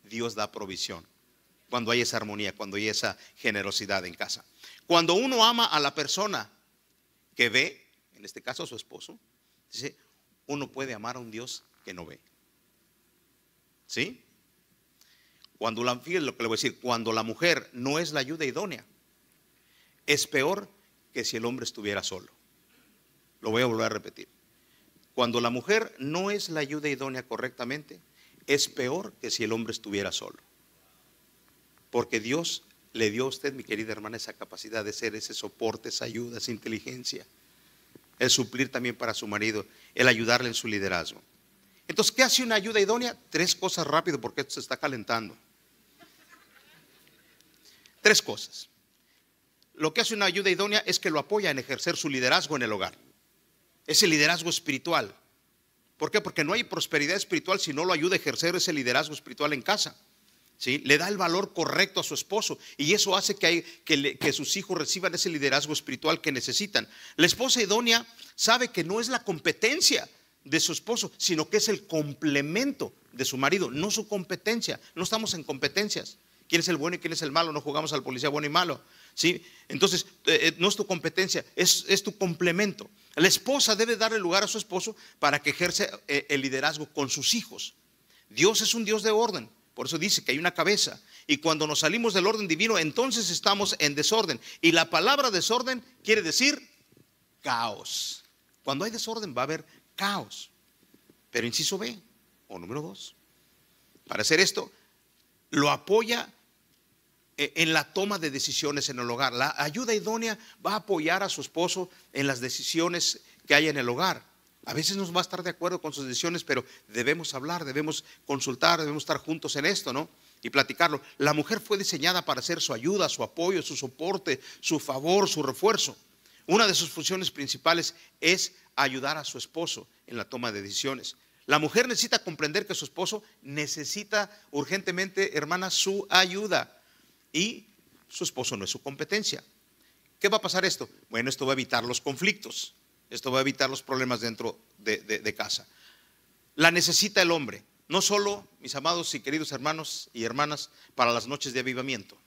Dios da provisión. Cuando hay esa armonía, cuando hay esa generosidad en casa. Cuando uno ama a la persona que ve, en este caso a su esposo, dice, uno puede amar a un Dios que no ve. ¿Sí? Cuando la, lo voy a decir, cuando la mujer no es la ayuda idónea, es peor que si el hombre estuviera solo. Lo voy a volver a repetir. Cuando la mujer no es la ayuda idónea correctamente, es peor que si el hombre estuviera solo. Porque Dios le dio a usted, mi querida hermana, esa capacidad de ser ese soporte, esa ayuda, esa inteligencia. El suplir también para su marido, el ayudarle en su liderazgo. Entonces, ¿qué hace una ayuda idónea? Tres cosas rápido porque esto se está calentando. Tres cosas lo que hace una ayuda idónea es que lo apoya en ejercer su liderazgo en el hogar. Ese liderazgo espiritual. ¿Por qué? Porque no hay prosperidad espiritual si no lo ayuda a ejercer ese liderazgo espiritual en casa. ¿Sí? Le da el valor correcto a su esposo y eso hace que, que, sus hijos reciban ese liderazgo espiritual que necesitan. La esposa idónea sabe que no es la competencia de su esposo, sino que es el complemento de su marido, no su competencia. No estamos en competencias. ¿Quién es el bueno y quién es el malo? No jugamos al policía bueno y malo. ¿sí? Entonces, eh, eh, no es tu competencia, es, tu complemento. La esposa debe darle lugar a su esposo para que ejerce eh, el liderazgo con sus hijos. Dios es un Dios de orden, por eso dice que hay una cabeza. Y cuando nos salimos del orden divino, entonces estamos en desorden. Y la palabra desorden quiere decir caos. Cuando hay desorden va a haber caos. Pero inciso B, o número dos, para hacer esto, lo apoya eh, en la toma de decisiones en el hogar. La ayuda idónea va a apoyar a su esposo en las decisiones que hay en el hogar. A veces nos va a estar de acuerdo con sus decisiones, pero debemos hablar, debemos consultar, debemos estar juntos en esto, ¿no? Y platicarlo. La mujer fue diseñada para ser su ayuda, su apoyo, su soporte, su favor, su refuerzo. Una de sus funciones principales es ayudar a su esposo en la toma de decisiones. La mujer necesita comprender que su esposo necesita urgentemente, hermana, su ayuda y su esposo no es su competencia. ¿Qué va a pasar esto? Bueno, esto va a evitar los conflictos, esto va a evitar los problemas dentro de, casa. La necesita el hombre, no solo, mis amados y queridos hermanos y hermanas, para las noches de avivamiento.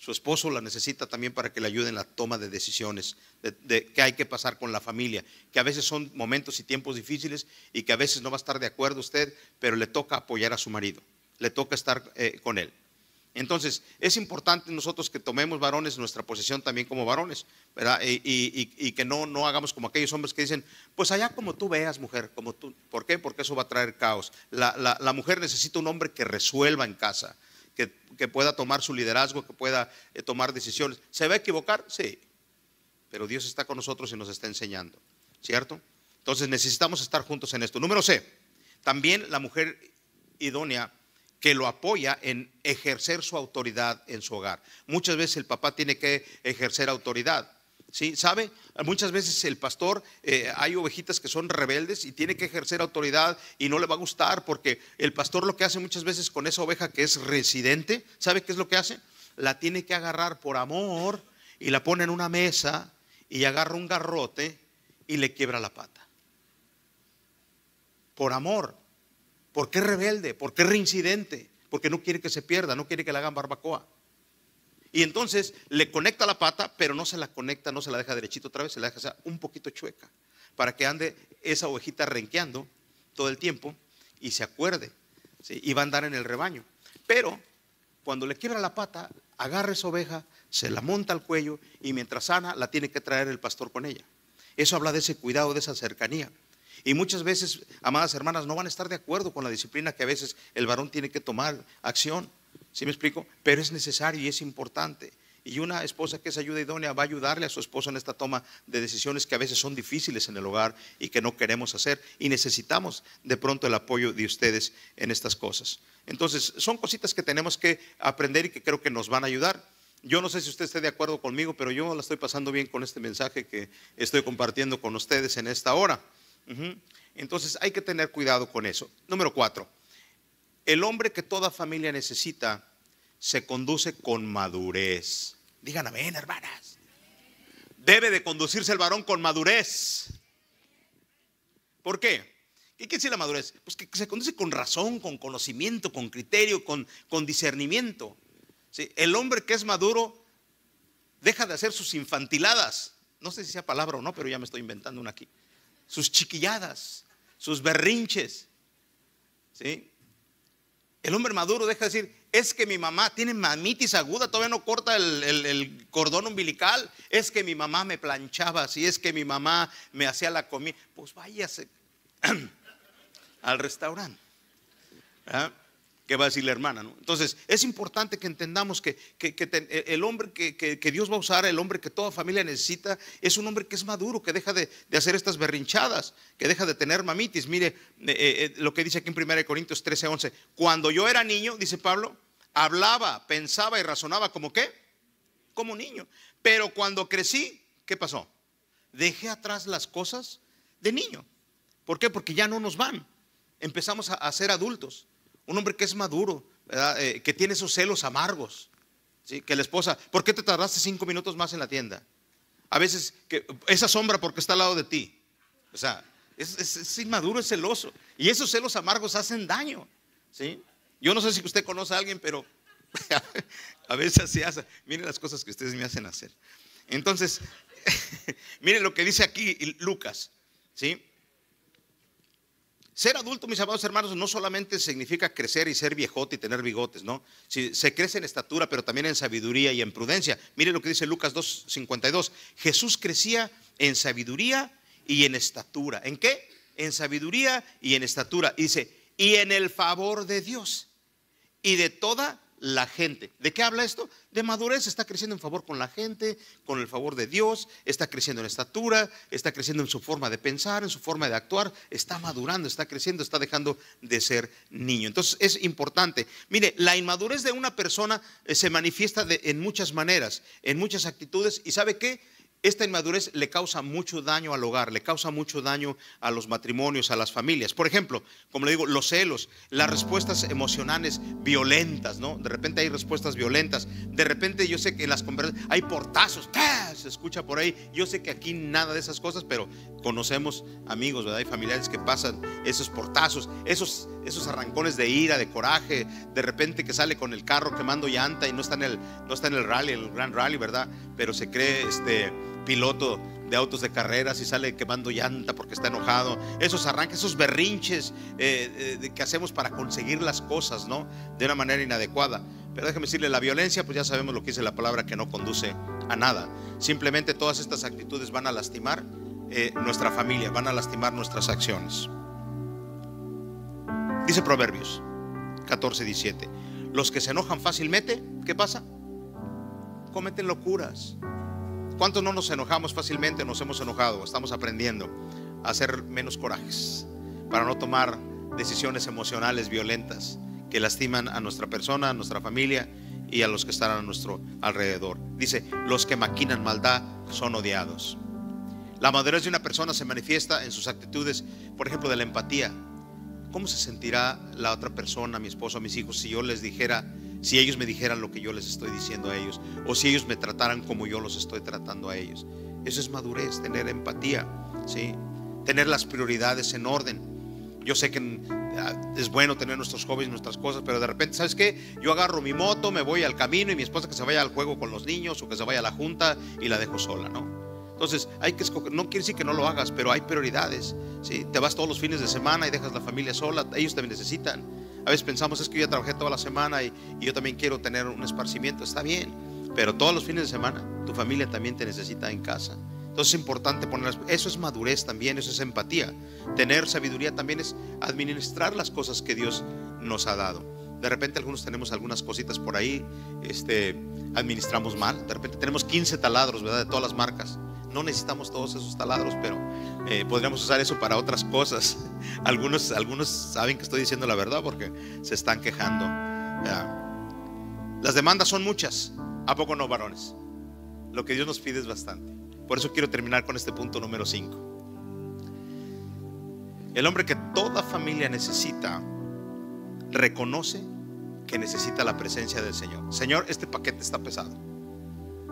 Su esposo la necesita también para que le ayude en la toma de decisiones de, qué hay que pasar con la familia, que a veces son momentos y tiempos difíciles y que a veces no va a estar de acuerdo usted, pero le toca apoyar a su marido, le toca estar eh, con él. Entonces, es importante nosotros que tomemos varones nuestra posición también como varones, ¿verdad? Y, que no, no hagamos como aquellos hombres que dicen, pues allá como tú veas, mujer, como tú. ¿Por qué? Porque eso va a traer caos. La, la, mujer necesita un hombre que resuelva en casa, que, que pueda tomar su liderazgo, que pueda eh, tomar decisiones. ¿Se va a equivocar? Sí. Pero Dios está con nosotros y nos está enseñando, ¿cierto? Entonces necesitamos estar juntos en esto. Número C, también la mujer idónea que lo apoya en ejercer su autoridad en su hogar. Muchas veces el papá tiene que ejercer autoridad. ¿Sí? ¿Sabe? Muchas veces el pastor, eh, hay ovejitas que son rebeldes y tiene que ejercer autoridad y no le va a gustar porque el pastor lo que hace muchas veces con esa oveja que es residente, ¿sabe qué es lo que hace? La tiene que agarrar por amor y la pone en una mesa y agarra un garrote y le quiebra la pata. Por amor. ¿Por qué rebelde? ¿Por qué reincidente? Porque no quiere que se pierda, no quiere que la hagan barbacoa. Y entonces le conecta la pata, pero no se la conecta, no se la deja derechito otra vez, se la deja un poquito chueca, para que ande esa ovejita renqueando todo el tiempo y se acuerde, y va a andar en el rebaño. Pero cuando le quiebra la pata, agarra esa oveja, se la monta al cuello y mientras sana la tiene que traer el pastor con ella. Eso habla de ese cuidado, de esa cercanía. Y muchas veces, amadas hermanas, no van a estar de acuerdo con la disciplina que a veces el varón tiene que tomar acción. ¿Sí me explico? Pero es necesario y es importante. Y una esposa que es ayuda idónea va a ayudarle a su esposo en esta toma de decisiones que a veces son difíciles en el hogar y que no queremos hacer. Y necesitamos de pronto el apoyo de ustedes en estas cosas. Entonces, son cositas que tenemos que aprender y que creo que nos van a ayudar. Yo no sé si usted esté de acuerdo conmigo, pero yo la estoy pasando bien con este mensaje que estoy compartiendo con ustedes en esta hora. Entonces hay que tener cuidado con eso. Número cuatro, el hombre que toda familia necesita se conduce con madurez. Digan amén, hermanas. Debe de conducirse el varón con madurez. ¿Por qué? ¿Qué quiere decir la madurez? Pues que se conduce con razón, con conocimiento, con criterio, con, discernimiento. El hombre que es maduro deja de hacer sus infantiladas. No sé si sea palabra o no, pero ya me estoy inventando una aquí sus chiquilladas, sus berrinches. ¿Sí? El hombre maduro deja de decir, es que mi mamá tiene mamitis aguda, todavía no corta el, cordón umbilical, es que mi mamá me planchaba si es que mi mamá me hacía la comida. Pues váyase al restaurante que va a decir la hermana. ¿no? Entonces, es importante que entendamos que, e, el hombre que, Dios va a usar, el hombre que toda familia necesita, es un hombre que es maduro, que deja de, hacer estas berrinchadas, que deja de tener mamitis. Mire eh, eh, eh, lo que dice aquí en 1 Corintios 13, 11. Cuando yo era niño, dice Pablo, hablaba, pensaba y razonaba como qué? Como niño. Pero cuando crecí, ¿qué pasó? Dejé atrás las cosas de niño. ¿Por qué? Porque ya no nos van. Empezamos a ser adultos un hombre que es maduro, eh, que tiene esos celos amargos, ¿sí? que la esposa, ¿por qué te tardaste cinco minutos más en la tienda? A veces, esa sombra porque está al lado de ti. O sea, es, es, es es celoso. Y esos celos amargos hacen daño. ¿sí? Yo no sé si usted conoce a alguien, pero a veces se hace. Miren las cosas que ustedes me hacen hacer. Entonces, miren lo que dice aquí Lucas. ¿sí? Ser adulto, mis amados hermanos, no solamente significa crecer y ser viejote y tener bigotes, ¿no? Si se crece en estatura, pero también en sabiduría y en prudencia. Mire lo que dice Lucas 2.52. Jesús crecía en sabiduría y en estatura. ¿En qué? En sabiduría y en estatura. dice, y en el favor de Dios y de toda la gente. ¿De qué habla esto? De madurez, está creciendo en favor con la gente, con el favor de Dios, está creciendo en estatura, está creciendo en su forma de pensar, en su forma de actuar, está madurando, está creciendo, está dejando de ser niño. Entonces es importante. Mire, la inmadurez de una persona eh, se manifiesta de, en muchas maneras, en muchas actitudes y ¿sabe qué? esta inmadurez le causa mucho daño al hogar, le causa mucho daño a los matrimonios, a las familias. Por ejemplo, como le digo, los celos, las respuestas emocionales violentas, ¿no? De repente hay respuestas violentas. De repente yo sé que en las conversaciones hay portazos, se escucha por ahí. Yo sé que aquí nada de esas cosas, pero conocemos amigos, ¿verdad? hay familiares que pasan esos portazos, esos, esos arrancones de ira, de coraje, de repente que sale con el carro quemando llanta y no está en el, no está en el rally, en el gran rally, ¿verdad? Pero se cree este piloto de autos de carreras y sale quemando llanta porque está enojado. Esos arranques, esos berrinches eh, eh, que hacemos para conseguir las cosas, ¿no? De una manera inadecuada. Pero déjeme decirle, la violencia, pues ya sabemos lo que dice la palabra que no conduce a nada. Simplemente todas estas actitudes van a lastimar eh, nuestra familia, van a lastimar nuestras acciones. Dice Proverbios 14, 17. Los que se enojan fácilmente, ¿qué pasa? Cometen locuras ¿Cuántos no nos enojamos fácilmente? Nos hemos enojado, estamos aprendiendo a hacer menos corajes para no tomar decisiones emocionales violentas que lastiman a nuestra persona, a nuestra familia y a los que están a nuestro alrededor. Dice, los que maquinan maldad son odiados. La madurez de una persona se manifiesta en sus actitudes, por ejemplo, de la empatía. ¿Cómo se sentirá la otra persona, mi esposo, mis hijos, si yo les dijera si ellos me dijeran lo que yo les estoy diciendo a ellos o si ellos me trataran como yo los estoy tratando a ellos. Eso es madurez, tener empatía, ¿sí? tener las prioridades en orden. Yo sé que ah, es bueno tener nuestros hobbies, nuestras cosas, pero de repente, ¿sabes qué? Yo agarro mi moto, me voy al camino y mi esposa que se vaya al juego con los niños o que se vaya a la junta y la dejo sola, ¿no? Entonces, hay que no quiere decir que no lo hagas, pero hay prioridades. ¿sí? Te vas todos los fines de semana y dejas la familia sola, ellos también necesitan. A veces pensamos, es que yo ya trabajé toda la semana y, y yo también quiero tener un esparcimiento. Está bien, pero todos los fines de semana tu familia también te necesita en casa. Entonces es importante poner, eso es madurez también, eso es empatía. Tener sabiduría también es administrar las cosas que Dios nos ha dado. De repente algunos tenemos algunas cositas por ahí, este, administramos mal. De repente tenemos 15 taladros, ¿verdad? De todas las marcas. No necesitamos todos esos taladros, pero eh, podríamos usar eso para otras cosas. Algunos, algunos saben que estoy diciendo la verdad porque se están quejando. Las demandas son muchas. ¿A poco no, varones? Lo que Dios nos pide es bastante. Por eso quiero terminar con este punto número 5. El hombre que toda familia necesita reconoce que necesita la presencia del Señor. Señor, este paquete está pesado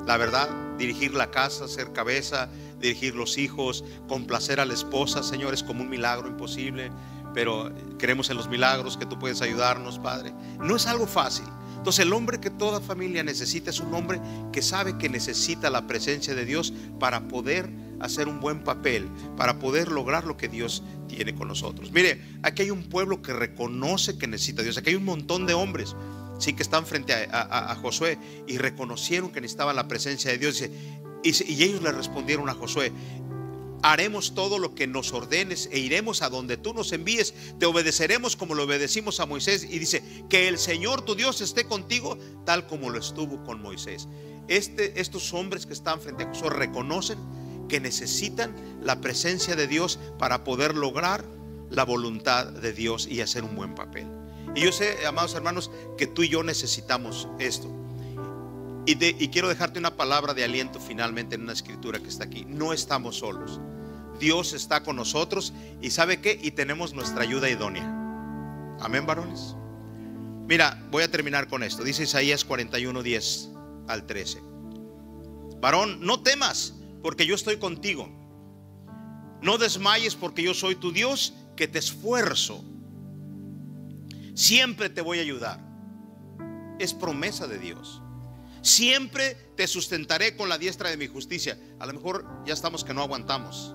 la verdad, dirigir la casa, ser cabeza, dirigir los hijos, complacer a la esposa, Señor, es como un milagro imposible, pero creemos en los milagros que tú puedes ayudarnos, Padre. No es algo fácil. Entonces el hombre que toda familia necesita es un hombre que sabe que necesita la presencia de Dios para poder hacer un buen papel, para poder lograr lo que Dios tiene con nosotros. Mire, aquí hay un pueblo que reconoce que necesita Dios, aquí hay un montón de hombres sí que están frente a, Josué y reconocieron que necesitaban la presencia de Dios. Y, ellos le respondieron a Josué, haremos todo lo que nos ordenes e iremos a donde tú nos envíes, te obedeceremos como lo obedecimos a Moisés. Y dice, que el Señor tu Dios esté contigo tal como lo estuvo con Moisés. Este, estos hombres que están frente a Josué reconocen que necesitan la presencia de Dios para poder lograr la voluntad de Dios y hacer un buen papel. Y yo sé, amados hermanos, que tú y yo necesitamos esto. Y, quiero dejarte una palabra de aliento finalmente en una escritura que está aquí. No estamos solos. Dios está con nosotros y sabe qué? Y tenemos nuestra ayuda idónea. Amén, varones. Mira, voy a terminar con esto. Dice Isaías 41, 10 al 13. Varón, no temas porque yo estoy contigo. No desmayes porque yo soy tu Dios que te esfuerzo Siempre te voy a ayudar. Es promesa de Dios. Siempre te sustentaré con la diestra de mi justicia. A lo mejor ya estamos que no aguantamos.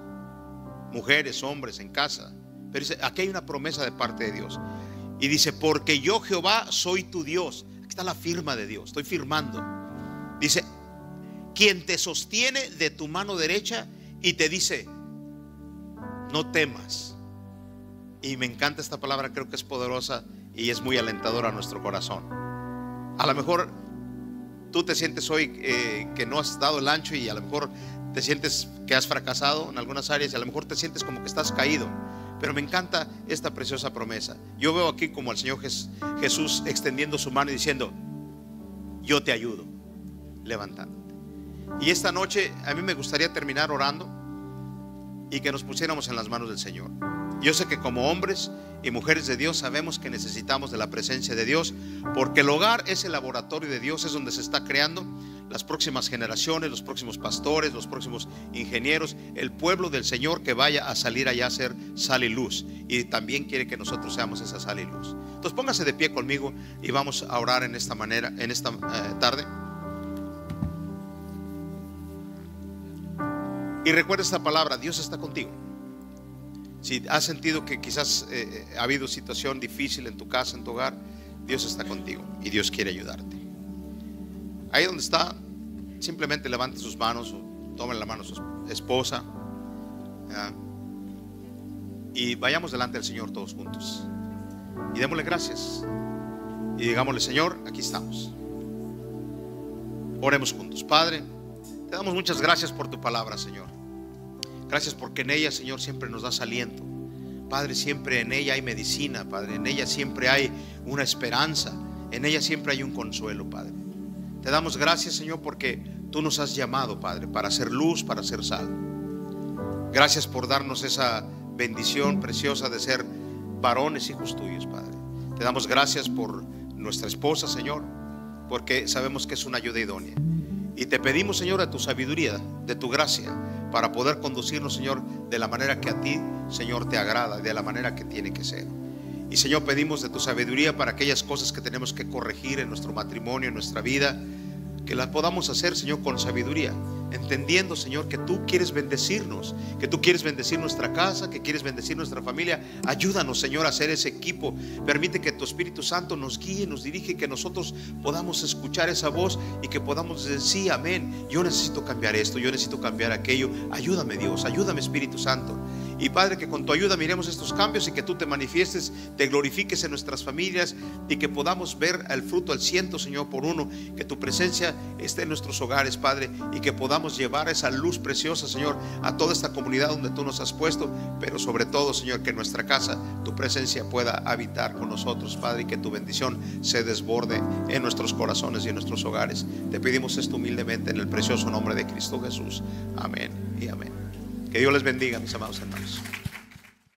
Mujeres, hombres, en casa. Pero dice, aquí hay una promesa de parte de Dios. Y dice, porque yo Jehová soy tu Dios. Aquí está la firma de Dios. Estoy firmando. Dice, quien te sostiene de tu mano derecha y te dice, no temas. Y me encanta esta palabra, creo que es poderosa y es muy alentador a nuestro corazón. A lo mejor tú te sientes hoy eh, que no has dado el ancho y a lo mejor te sientes que has fracasado en algunas áreas y a lo mejor te sientes como que estás caído. Pero me encanta esta preciosa promesa. Yo veo aquí como al Señor Jesús extendiendo su mano y diciendo, yo te ayudo, levantándote. Y esta noche a mí me gustaría terminar orando y que nos pusiéramos en las manos del Señor. Yo sé que como hombres y mujeres de Dios sabemos que necesitamos de la presencia de Dios, porque el hogar es el laboratorio de Dios, es donde se está creando las próximas generaciones, los próximos pastores, los próximos ingenieros, el pueblo del Señor que vaya a salir allá a ser sal y luz. Y también quiere que nosotros seamos esa sal y luz. Entonces póngase de pie conmigo y vamos a orar en esta manera, en esta eh, tarde. Y recuerda esta palabra, Dios está contigo. Si has sentido que quizás eh, eh, ha habido situación difícil en tu casa, en tu hogar, Dios está contigo y Dios quiere ayudarte. Ahí donde está, simplemente levante sus manos o tome la mano de su esposa y vayamos delante del Señor todos juntos. Y démosle gracias y digámosle, Señor, aquí estamos. Oremos juntos. Padre, te damos muchas gracias por tu palabra, Señor. Gracias porque en ella, Señor, siempre nos das aliento. Padre, siempre en ella hay medicina, Padre. En ella siempre hay una esperanza. En ella siempre hay un consuelo, Padre. Te damos gracias, Señor, porque tú nos has llamado, Padre, para ser luz, para ser sal. Gracias por darnos esa bendición preciosa de ser varones hijos tuyos, Padre. Te damos gracias por nuestra esposa, Señor, porque sabemos que es una ayuda idónea. Y te pedimos, Señor, de tu sabiduría, de tu gracia, para poder conducirnos, Señor, de la manera que a ti, Señor, te agrada, de la manera que tiene que ser. Y Señor, pedimos de tu sabiduría para aquellas cosas que tenemos que corregir en nuestro matrimonio, en nuestra vida, que las podamos hacer, Señor, con sabiduría, entendiendo, Señor, que tú quieres bendecirnos, que tú quieres bendecir nuestra casa, que quieres bendecir nuestra familia. Ayúdanos, Señor, a hacer ese equipo. Permite que tu Espíritu Santo nos guíe, nos dirige, que nosotros podamos escuchar esa voz y que podamos decir, amén, yo necesito cambiar esto, yo necesito cambiar aquello. Ayúdame, Dios, ayúdame, Espíritu Santo. Y Padre, que con tu ayuda miremos estos cambios y que tú te manifiestes, te glorifiques en nuestras familias y que podamos ver el fruto al ciento, Señor, por uno. Que tu presencia esté en nuestros hogares, Padre, y que podamos llevar esa luz preciosa, Señor, a toda esta comunidad donde tú nos has puesto, pero sobre todo, Señor, que en nuestra casa tu presencia pueda habitar con nosotros, Padre, y que tu bendición se desborde en nuestros corazones y en nuestros hogares. Te pedimos esto humildemente en el precioso nombre de Cristo Jesús. Amén y amén. Que Dios les bendiga, mis amados santos.